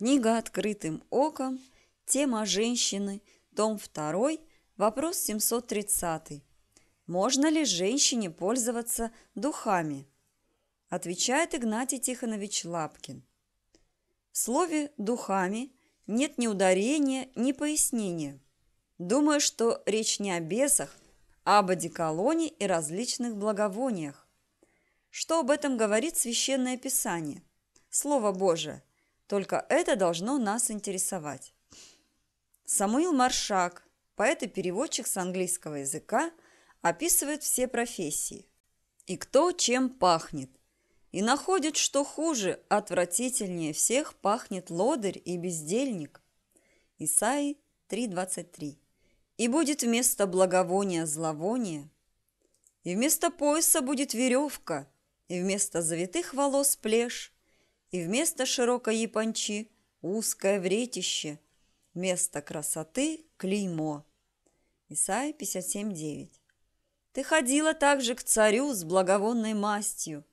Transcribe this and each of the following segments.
Книга «Открытым оком», тема «Женщины», том 2, вопрос 730. Можно ли женщине пользоваться духами? Отвечает Игнатий Тихонович Лапкин. В слове «духами» нет ни ударения, ни пояснения. Думаю, что речь не о бесах, а об одеколоне и различных благовониях. Что об этом говорит Священное Писание? Слово Божие – только это должно нас интересовать. Самуил Маршак, поэт и переводчик с английского языка, описывает все профессии. И кто чем пахнет. И находит, что хуже, отвратительнее всех пахнет лодырь и бездельник. Исаи 3.23 И будет вместо благовония зловоние, и вместо пояса будет веревка, и вместо завитых волос плешь, и вместо широкой япончи узкое вретище, вместо красоты – клеймо. Исайя 57.9 «Ты ходила также к царю с благовонной мастью,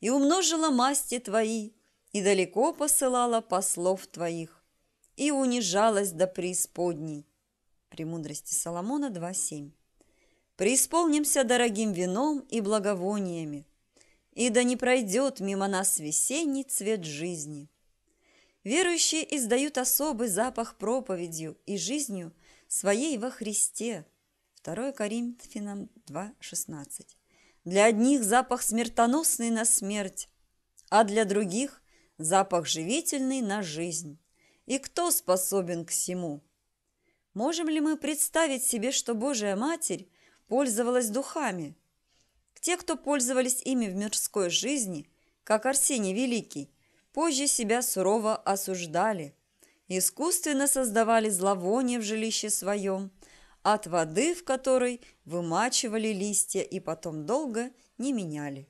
и умножила масти твои, и далеко посылала послов твоих, и унижалась до преисподней». Премудрости Соломона 2.7 «Преисполнимся дорогим вином и благовониями, и да не пройдет мимо нас весенний цвет жизни. Верующие издают особый запах проповедью и жизнью своей во Христе. 2 Коринфянам 2.16 Для одних запах смертоносный на смерть, а для других запах живительный на жизнь. И кто способен к сему? Можем ли мы представить себе, что Божия Матерь пользовалась духами – те, кто пользовались ими в мирской жизни, как Арсений Великий, позже себя сурово осуждали, искусственно создавали зловоние в жилище своем, от воды, в которой вымачивали листья и потом долго не меняли.